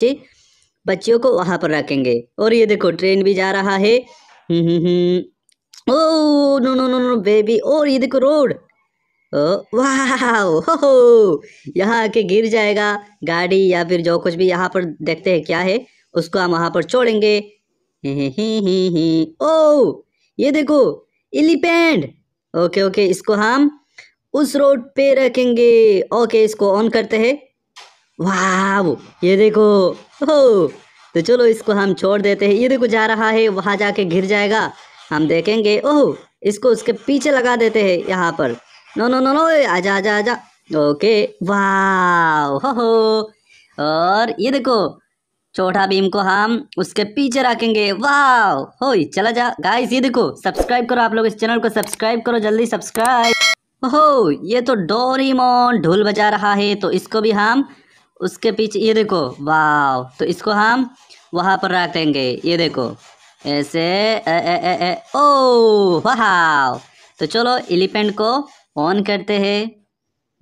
ठीक बच्चियों को वहां पर रखेंगे और ये देखो ट्रेन भी जा रहा है hmm, hmm, hmm. Oh no no no no baby और ये देखो रोड वाह हो यहाँ आके गिर जाएगा गाड़ी या फिर जो कुछ भी यहाँ पर देखते हैं क्या है उसको हम वहां पर छोड़ेंगे ओ ये देखो एलिपेंट ओके ओके इसको हम उस रोड पे रखेंगे ओके इसको ऑन करते हैं वाह ये देखो हो तो चलो इसको हम छोड़ देते हैं ये देखो जा रहा है वहाँ जाके गिर जाएगा हम देखेंगे ओह इसको उसके पीछे लगा देते हैं यहाँ पर नो नो नो नो आजा आजा आजा ओके वाह हो हो और ये देखो छोटा भीम को हम उसके पीछे रखेंगे वाह हो चला जा गाइस ये देखो सब्सक्राइब करो आप लोग इस चैनल को सब्सक्राइब करो जल्दी सब्सक्राइब हो ये तो डोरीमोन ढोल बजा रहा है तो इसको भी हम उसके पीछे ये देखो वाह तो इसको हम वहाँ पर रख देंगे ये देखो ऐसे ए, ए, ए, ए, ओ वाह तो चलो एलिफेंट को ऑन करते हैं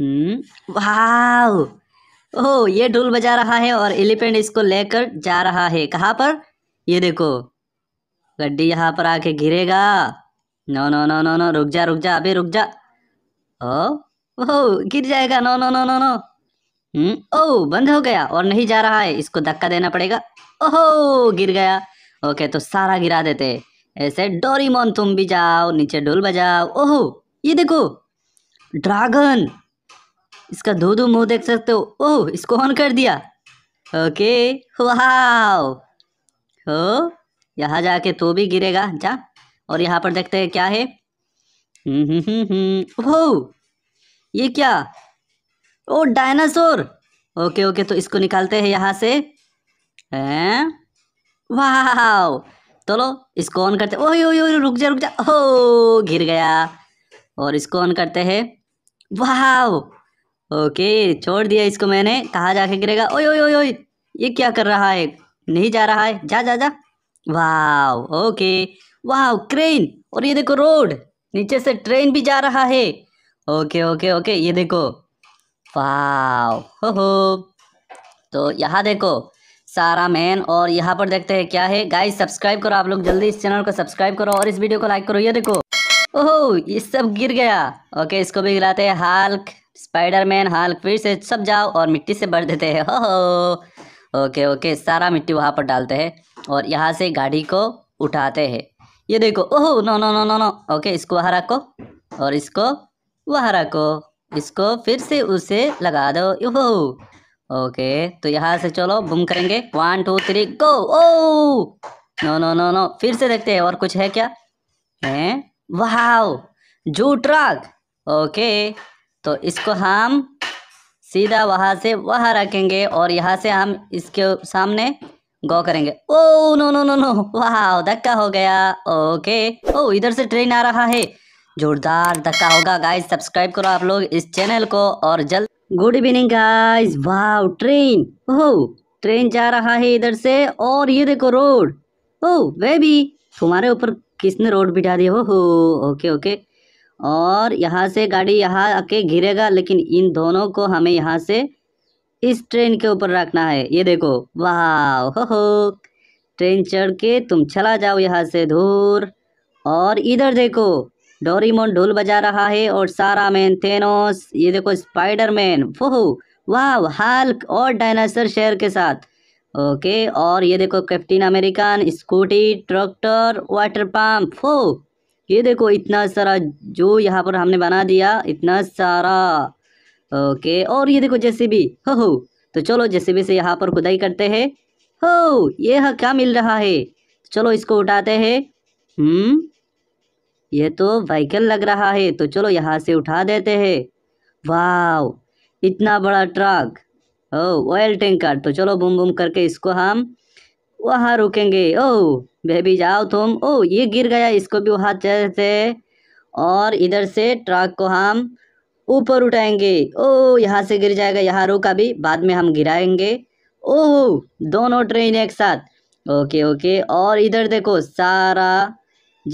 हम्म, वाह ओह ये ढोल बजा रहा है और एलिफेंट इसको लेकर जा रहा है कहाँ पर ये देखो गड्डी यहाँ पर आके गिरेगा no no no no no रुक जा रुक जा अभी रुक जा ओ ओह गिर जाएगा no no no no no hmm oh बंद हो गया और नहीं जा रहा है इसको धक्का देना पड़ेगा ओहो गिर गया ओके तो सारा गिरा देते ऐसे डोरीमोन तुम भी जाओ नीचे ढोल बजाओ ओहो ये देखो ड्रैगन इसका दो दो मुंह देख सकते हो ओह इसको ऑन कर दिया ओके वाओ हो यहाँ जाके तो भी गिरेगा जा और यहाँ पर देखते हैं क्या है हम्म हम्म हम्म, हम्म। हो ये क्या ओ डायनासोर ओके ओके तो इसको निकालते हैं यहाँ से हैं वाह चलो इसको ऑन करते ओह ओ, रुक जा रुक जा ओ घिर गया और इसको ऑन करते हैं वाह ओके छोड़ दिया इसको मैंने कहाँ जाके गिरेगा ओ ओ ये क्या कर रहा है नहीं जा रहा है जा जा जा वाह ओके वाह क्रेन और ये देखो रोड नीचे से ट्रेन भी जा रहा है ओके ओके ओके ये देखो फाव हो हो तो यहाँ देखो सारा मैन और यहाँ पर देखते हैं क्या है गाइस सब्सक्राइब करो आप लोग जल्दी इस चैनल को सब्सक्राइब करो और इस वीडियो को लाइक करो ये देखो ओहो ये सब गिर गया ओके इसको भी गिराते हैं हाल्क स्पाइडरमैन हाल्क फिर से सब जाओ और मिट्टी से भर देते हैं हो ओके ओके सारा मिट्टी वहाँ पर डालते हैं और यहाँ से गाड़ी को उठाते हैं ये देखो ओहो no no no no no okay इसको वहाँ रखो और इसको वहाँ रखो इसको फिर से उसे लगा दो यो ओके तो यहाँ से चलो बुम करेंगे one two three go oh no no no no फिर से देखते हैं और कुछ है क्या है वाह जू ट्रक ओके तो इसको हम सीधा वहाँ से वहाँ रखेंगे और यहाँ से हम इसके सामने गो करेंगे oh no no no no वाह धक्का हो गया ओके ओ इधर से ट्रेन आ रहा है जोरदार धक्का होगा गाइज सब्सक्राइब करो आप लोग इस चैनल को और जल्द गुड इवनिंग गाइज वाह ट्रेन ओह ट्रेन जा रहा है इधर से और ये देखो रोड ओ oh, वे भी तुम्हारे ऊपर किसने रोड बिठा दिया हो हो ओके ओके और यहाँ से गाड़ी यहाँ आके घिरेगा लेकिन इन दोनों को हमें यहाँ से इस ट्रेन के ऊपर रखना है ये देखो वाह हो हो ट्रेन चढ़ के तुम चला जाओ यहाँ से दूर और इधर देखो डोरीमोन ढोल बजा रहा है और सारा मैन थेनोस ये देखो स्पाइडरमैन फोहू वाह हाल्क और डायनासर शेर के साथ ओके और ये देखो captain American scooty tractor water pump फो ये देखो इतना सारा जो यहाँ पर हमने बना दिया इतना सारा ओके और ये देखो जैसे भी हो हो तो चलो जैसे भी से यहाँ पर खुदाई करते हैं हो ये हाँ क्या मिल रहा है चलो इसको उठाते हैं हम्म यह तो व्हीकल लग रहा है तो चलो यहाँ से उठा देते हैं वाह इतना बड़ा ट्रक ओ ऑयल टैंकर तो चलो बुम बुम करके इसको हम वहाँ रुकेंगे ओ बेबी जाओ तुम ओ ये गिर गया इसको भी वहाँ चलते और इधर से ट्रक को हम ऊपर उठाएंगे ओ यहाँ से गिर जाएगा यहाँ रुका भी बाद में हम गिराएंगे ओह दोनों ट्रेन एक साथ ओके ओके और इधर देखो सारा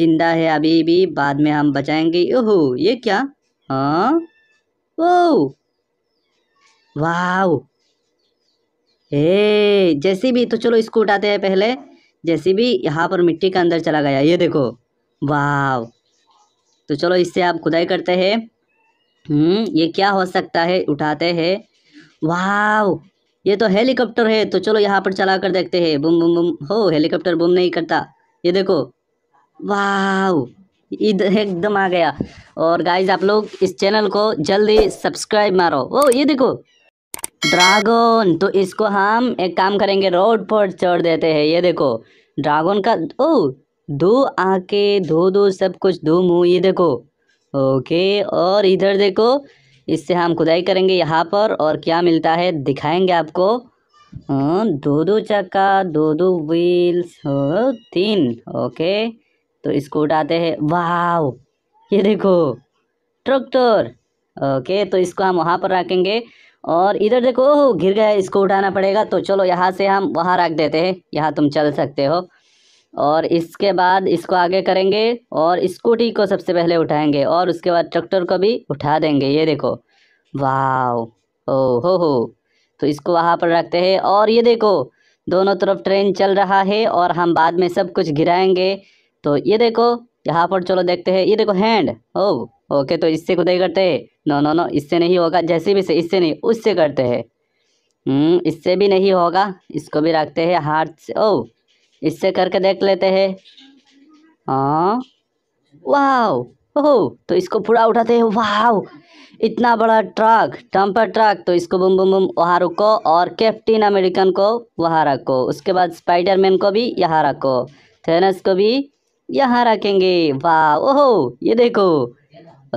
जिंदा है अभी भी बाद में हम बचाएंगे ओहो ये क्या हाँ ओ वाओ हे जैसे भी तो चलो इसको उठाते हैं पहले जैसे भी यहाँ पर मिट्टी के अंदर चला गया ये देखो वाव तो चलो इससे आप खुदाई करते हैं हम्म, ये क्या हो सकता है उठाते हैं वाव ये तो हेलीकॉप्टर है तो चलो यहाँ पर चला कर देखते हैं बुम बुम बुम हो हेलीकॉप्टर बुम नहीं करता ये देखो वाह एकदम आ गया और गाइज आप लोग इस चैनल को जल्दी सब्सक्राइब मारो ओ ये देखो ड्रैगन तो इसको हम एक काम करेंगे रोड पर चढ़ देते हैं ये देखो ड्रैगन का ओ दो आके धो दो सब कुछ दो मुँह ये देखो ओके और इधर देखो इससे हम खुदाई करेंगे यहाँ पर और क्या मिलता है दिखाएंगे आपको हाँ, दो दो चक्का दो दो व्हील्स तीन ओके तो इसको उठाते हैं वाह ये देखो ट्रैक्टर ओके तो इसको हम वहाँ पर रखेंगे और इधर देखो ओह गिर गया इसको उठाना पड़ेगा तो चलो यहाँ से हम वहाँ रख देते हैं यहाँ तुम चल सकते हो और इसके बाद इसको आगे करेंगे और स्कूटी को सबसे पहले उठाएंगे और उसके बाद ट्रैक्टर को भी उठा देंगे ये देखो वाह ओ हो हो तो इसको वहाँ पर रखते हैं और ये देखो दोनों तरफ ट्रेन चल रहा है और हम बाद में सब कुछ गिराएंगे तो ये देखो यहाँ पर चलो देखते हैं ये देखो हैंड ओ ओके तो इससे खुदाई करते हैं नो नो नो इससे नहीं होगा जैसे भी से इससे नहीं उससे करते हैं हम्म, इससे भी नहीं होगा इसको भी रखते हैं हाथ से ओ इससे करके देख लेते हैं हाँ वाह ओह तो इसको पूरा उठाते हैं वाह इतना बड़ा ट्रक टम्पर ट्रक तो इसको बुम बुम बुम वहाँ रुको और कैप्टन अमेरिकन को वहाँ रखो उसके बाद स्पाइडरमैन को भी यहाँ रखो थेनस को भी यहाँ रखेंगे वाह ओहो ये देखो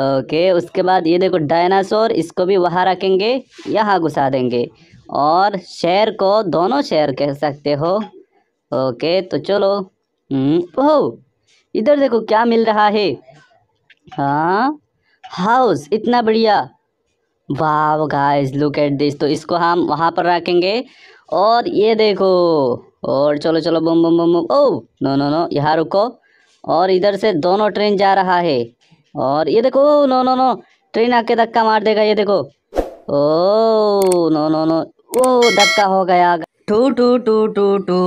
ओके उसके बाद ये देखो डायनासोर इसको भी वहाँ रखेंगे यहाँ घुसा देंगे और शेर को दोनों शेर कह सकते हो ओके तो चलो हम्म, ओह इधर देखो क्या मिल रहा है हाँ हाउस इतना बढ़िया वाह गाइस लुक एट दिस तो इसको हम वहाँ पर रखेंगे और ये देखो और चलो चलो बम बम बम ओ नो नो नो यहाँ रुको और इधर से दोनों ट्रेन जा रहा है और ये देखो नो नो नो ट्रेन आके धक्का मार देगा ये देखो oh no no no oh धक्का हो गया two two two two two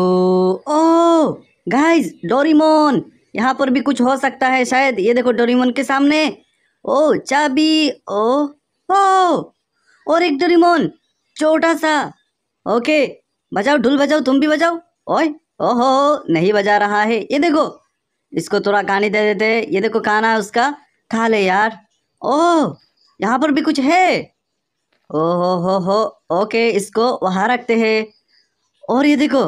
oh guys Doraemon यहाँ पर भी कुछ हो सकता है शायद ये देखो डोरीमोन के सामने ओ चाबी ओ ओ और एक डोरीमोन छोटा सा ओके बजाओ ढुल बजाओ तुम भी बजाओ ओए ओहो नहीं बजा रहा है ये देखो इसको थोड़ा कहानी दे देते ये देखो खाना है उसका खा ले यार ओह यहाँ पर भी कुछ है ओ हो हो हो ओके इसको वहाँ रखते हैं और ये देखो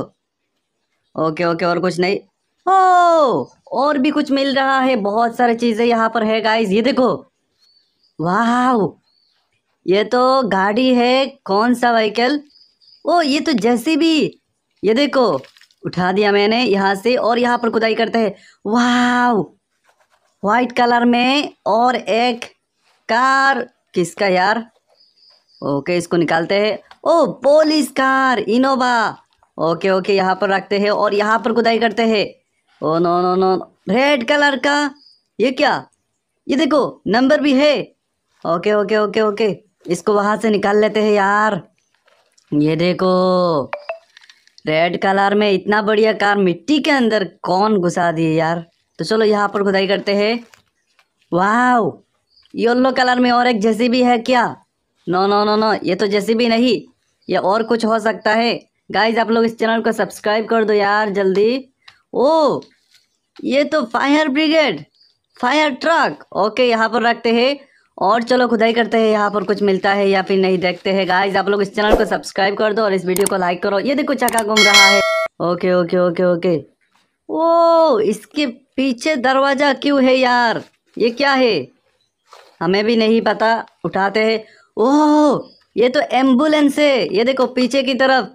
ओके ओके और कुछ नहीं ओ और भी कुछ मिल रहा है बहुत सारी चीज़ें यहाँ पर है गाइस ये देखो वाह ये तो गाड़ी है कौन सा व्हीकल ओ ये तो जैसी भी ये देखो उठा दिया मैंने यहाँ से और यहाँ पर खुदाई करते हैं वाह वाइट कलर में और एक कार किसका यार ओके इसको निकालते हैं oh police car Innova okay okay यहाँ पर रखते हैं और यहाँ पर खुदाई करते हैं oh no no no red colour का ये क्या ये देखो नंबर भी है ओके ओके ओके ओके इसको वहाँ से निकाल लेते हैं यार ये देखो रेड कलर में इतना बढ़िया कार मिट्टी के अंदर कौन घुसा दिए यार तो चलो यहाँ पर खुदाई करते हैं वाह येलो कलर में और एक जैसी भी है क्या नो नो नो नो ये तो जैसी भी नहीं ये और कुछ हो सकता है गाइज आप लोग इस चैनल को सब्सक्राइब कर दो यार जल्दी ओ ये तो fire brigade fire truck okay यहाँ पर रखते हैं और चलो खुदाई करते हैं यहाँ पर कुछ मिलता है या फिर नहीं देखते हैं गाइज आप लोग इस चैनल को सब्सक्राइब कर दो और इस वीडियो को लाइक करो ये देखो चका घूम रहा है okay okay okay okay oh इसके पीछे दरवाजा क्यों है यार ये क्या है हमें भी नहीं पता उठाते हैं ओह ये तो एम्बुलेंस है ये देखो पीछे की तरफ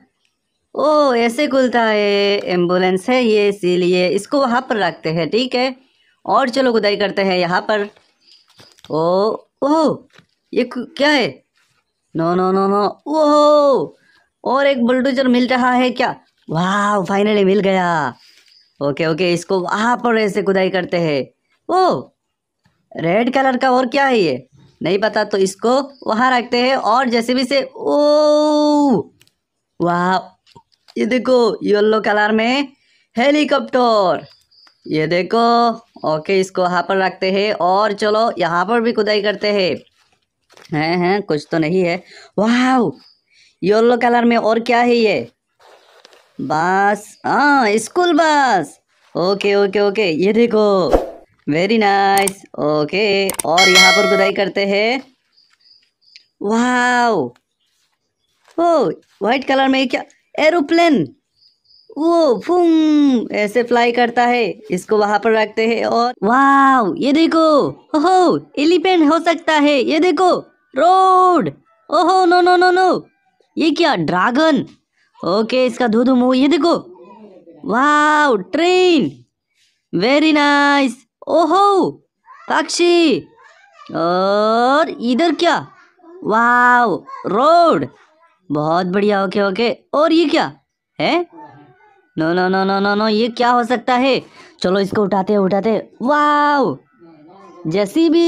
ओ oh, ऐसे खुलता है एम्बुलेंस है ये इसीलिए इसको वहाँ पर रखते हैं ठीक है और चलो खुदाई करते हैं यहाँ पर ओ oh, ओह ये क्या है no no no no oh और एक बुलडोजर मिल रहा है क्या वाह फाइनली मिल गया ओके ओके इसको वहां पर ऐसे खुदाई करते हैं ओह रेड कलर का और क्या है ये नहीं पता तो इसको वहां रखते हैं और जैसे भी से ओ वाह ये देखो येलो कलर में हेलीकॉप्टर ये देखो ओके इसको यहाँ पर रखते हैं और चलो यहाँ पर भी खुदाई करते हैं हैं हैं कुछ तो नहीं है वाह येलो कलर में और क्या है ये बस हाँ school bus okay okay okay ये देखो वेरी नाइस ओके और यहाँ पर खुदाई करते हैं वाह ओ वाइट कलर में क्या एरोप्लेन वो फूम ऐसे फ्लाई करता है इसको वहां पर रखते हैं और वाव ये देखो ओहो एलिफेंट हो सकता है ये देखो रोड ओहो नो नो नो नो ये क्या ड्रैगन ओके इसका धो धो ये देखो वाव ट्रेन वेरी नाइस ओहो पक्षी और इधर क्या वाव रोड बहुत बढ़िया ओके ओके और ये क्या है no no no no no no ये क्या हो सकता है चलो इसको उठाते हैं उठाते वाह वाव जैसी भी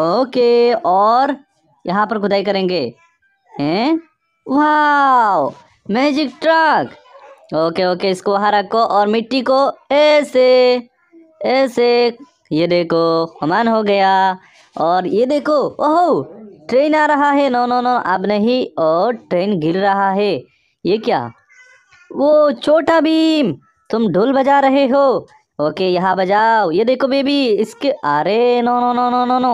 ओके और यहाँ पर खुदाई करेंगे हैं वाह मैजिक ट्रक ओके ओके इसको वहाँ रखो और मिट्टी को ऐसे ऐसे ये देखो हमान हो गया और ये देखो ओहो ट्रेन आ रहा है नो नो नो अब नहीं और ट्रेन गिर रहा है ये क्या वो छोटा भीम तुम ढोल बजा रहे हो ओके यहाँ बजाओ ये देखो बेबी इसके अरे no no no no no no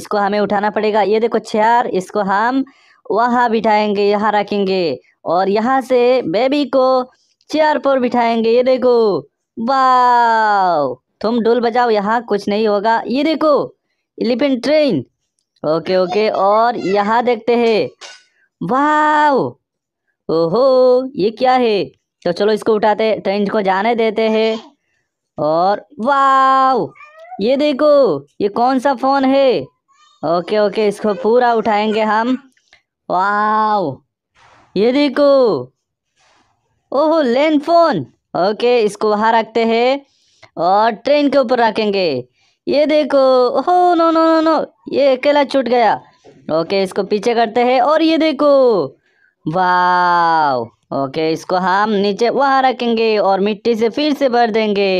इसको हमें उठाना पड़ेगा ये देखो छार इसको हम वहाँ बिठाएंगे यहाँ रखेंगे और यहाँ से बेबी को चेयर पर बिठाएंगे ये देखो वाह तुम ढोल बजाओ यहाँ कुछ नहीं होगा ये देखो एलिफेंट ट्रेन ओके ओके और यहाँ देखते हैं वाह ओहो ये क्या है तो चलो इसको उठाते ट्रेन को जाने देते हैं और वाव ये देखो ये कौन सा फ़ोन है ओके ओके इसको पूरा उठाएंगे हम वाव ये देखो ओहो लेन फ़ोन ओके इसको वहां रखते हैं और ट्रेन के ऊपर रखेंगे ये देखो ओहो नो नो नो नो ये अकेला छूट गया ओके इसको पीछे करते हैं और ये देखो वाह ओके इसको हम नीचे वहां रखेंगे और मिट्टी से फिर से भर देंगे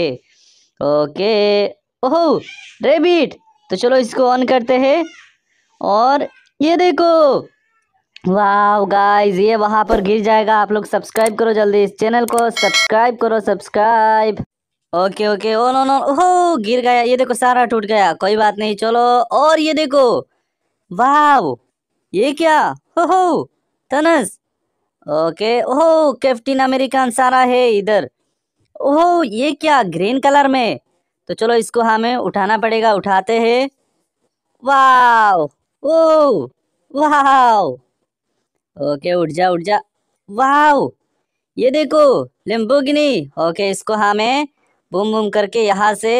ओके ओहो रेबिट तो चलो इसको ऑन करते हैं और ये देखो वाह गाइस ये वहां पर गिर जाएगा आप लोग सब्सक्राइब करो जल्दी इस चैनल को सब्सक्राइब करो subscribe okay okay oh no no ओहो गिर गया ये देखो सारा टूट गया कोई बात नहीं चलो और ये देखो वाह ये क्या हो तनज ओके ओहो कैप्टन अमेरिकन सारा है इधर ओहो ये क्या ग्रीन कलर में तो चलो इसको हमें उठाना पड़ेगा उठाते हैं वाह ओ वाह ओके उठ जा उठ जा वाह ये देखो गिनी ओके इसको हमें बूम बूम करके यहाँ से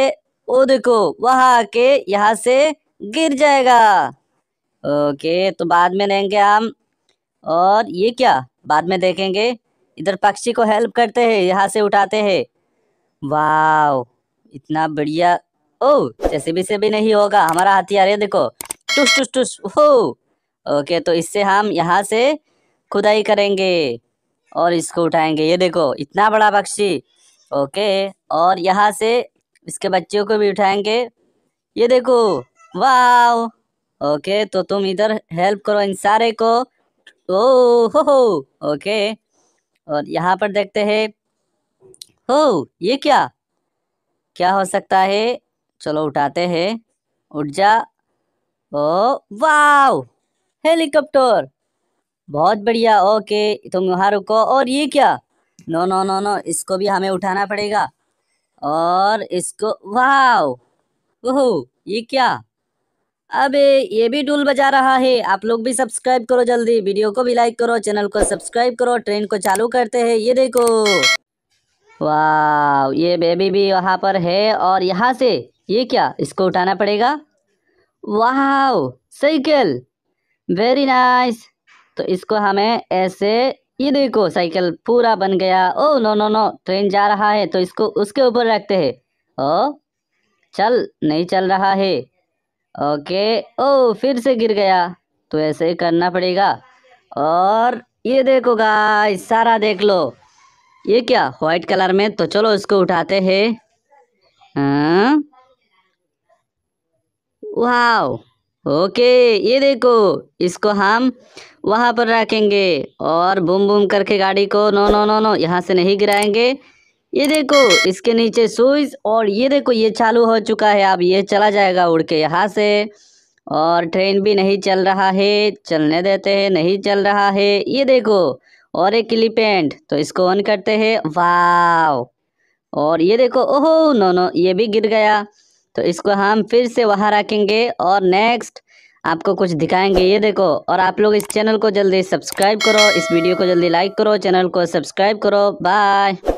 ओ देखो वहाँ के यहाँ से गिर जाएगा ओके तो बाद में रहेंगे हम और ये क्या बाद में देखेंगे इधर पक्षी को हेल्प करते हैं यहाँ से उठाते हैं वाह इतना बढ़िया ओ जैसे भी से भी नहीं होगा हमारा हथियार है देखो टुस टुस टुस हो ओके तो इससे हम यहाँ से खुदाई करेंगे और इसको उठाएंगे ये देखो इतना बड़ा पक्षी ओके और यहाँ से इसके बच्चों को भी उठाएंगे ये देखो वाह ओके तो तुम इधर हेल्प करो इन सारे को ओ हो हो ओके और यहाँ पर देखते हैं हो ये क्या क्या हो सकता है चलो उठाते हैं उठ जा ओ वाव हेलीकॉप्टर बहुत बढ़िया ओके तुम वहाँ रुको और ये क्या नो नो नो नो इसको भी हमें उठाना पड़ेगा और इसको वाव ओहो ये क्या अब ये भी डूल बजा रहा है आप लोग भी सब्सक्राइब करो जल्दी वीडियो को भी लाइक करो चैनल को सब्सक्राइब करो ट्रेन को चालू करते हैं ये देखो वाह ये बेबी भी वहाँ पर है और यहाँ से ये क्या इसको उठाना पड़ेगा वाह साइकिल वेरी नाइस तो इसको हमें ऐसे ये देखो साइकिल पूरा बन गया oh no no no train जा रहा है तो इसको उसके ऊपर रखते हैं ओ चल नहीं चल रहा है ओके ओ फिर से गिर गया तो ऐसे ही करना पड़ेगा और ये देखो गाइस सारा देख लो ये क्या वाइट कलर में तो चलो इसको उठाते हैं वाओ हाँ। ओके ये देखो इसको हम वहां पर रखेंगे और बुम बुम करके गाड़ी को नो नो नो नो यहाँ से नहीं गिराएंगे ये देखो इसके नीचे स्विच और ये देखो ये चालू हो चुका है अब ये चला जाएगा उड़ के यहाँ से और ट्रेन भी नहीं चल रहा है चलने देते हैं नहीं चल रहा है ये देखो और एक एलिपेंट तो इसको ऑन करते हैं वाव और ये देखो ओहो नो नो ये भी गिर गया तो इसको हम फिर से वहाँ रखेंगे और नेक्स्ट आपको कुछ दिखाएंगे ये देखो और आप लोग इस चैनल को जल्दी सब्सक्राइब करो इस वीडियो को जल्दी लाइक करो चैनल को सब्सक्राइब करो बाय